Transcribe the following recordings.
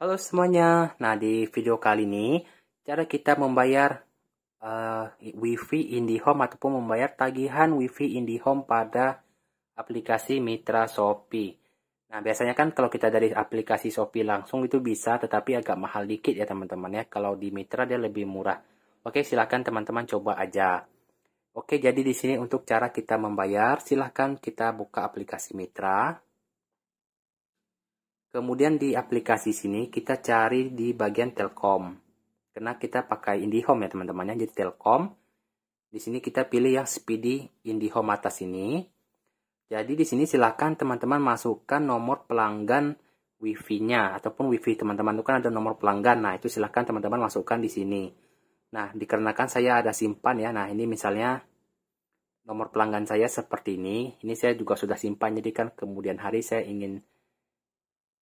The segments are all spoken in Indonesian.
Halo semuanya, nah di video kali ini cara kita membayar uh, WiFi IndiHome ataupun membayar tagihan WiFi IndiHome pada aplikasi Mitra Shopee. Nah biasanya kan kalau kita dari aplikasi Shopee langsung itu bisa tetapi agak mahal dikit ya teman-teman ya. Kalau di Mitra dia lebih murah. Oke silahkan teman-teman coba aja. Oke jadi di sini untuk cara kita membayar silahkan kita buka aplikasi Mitra. Kemudian di aplikasi sini kita cari di bagian Telkom. Karena kita pakai IndiHome ya teman-temannya, jadi Telkom. Di sini kita pilih yang Speedy IndiHome atas ini. Jadi di sini silahkan teman-teman masukkan nomor pelanggan WiFi-nya ataupun WiFi teman-teman itu kan ada nomor pelanggan. Nah itu silahkan teman-teman masukkan di sini. Nah dikarenakan saya ada simpan ya. Nah ini misalnya nomor pelanggan saya seperti ini. Ini saya juga sudah simpan jadi kan kemudian hari saya ingin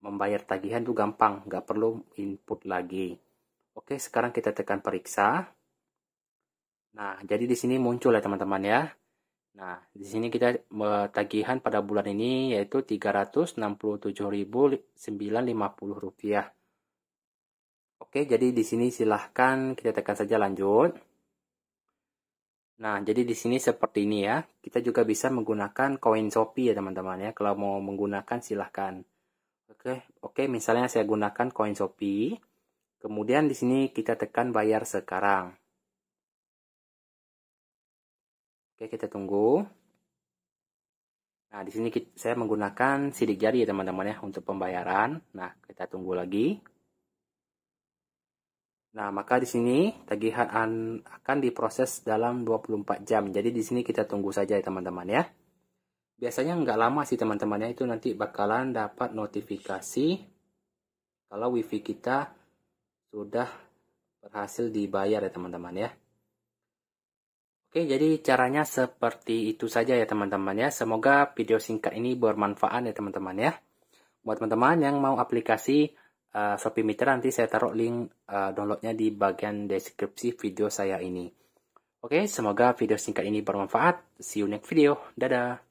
membayar tagihan itu gampang, nggak perlu input lagi. Oke, sekarang kita tekan periksa. Nah, jadi di sini muncul ya teman-teman ya. Nah, di sini kita tagihan pada bulan ini yaitu Rp367.950. Oke, jadi di sini silahkan kita tekan saja lanjut. Nah, jadi di sini seperti ini ya. Kita juga bisa menggunakan koin Shopee ya teman-teman ya. Kalau mau menggunakan silahkan. Oke, oke misalnya saya gunakan koin Shopee. Kemudian di sini kita tekan bayar sekarang. Oke, kita tunggu. Nah, di sini saya menggunakan sidik jari ya teman-teman ya untuk pembayaran. Nah, kita tunggu lagi. Nah, maka di sini tagihan akan diproses dalam 24 jam. Jadi di sini kita tunggu saja ya teman-teman ya biasanya nggak lama sih teman-temannya itu nanti bakalan dapat notifikasi kalau wifi kita sudah berhasil dibayar ya teman-teman ya Oke jadi caranya seperti itu saja ya teman-teman ya semoga video singkat ini bermanfaat ya teman-teman ya buat teman-teman yang mau aplikasi uh, Shopee Meter nanti saya taruh link uh, downloadnya di bagian deskripsi video saya ini Oke, semoga video singkat ini bermanfaat. See you next video. Dadah.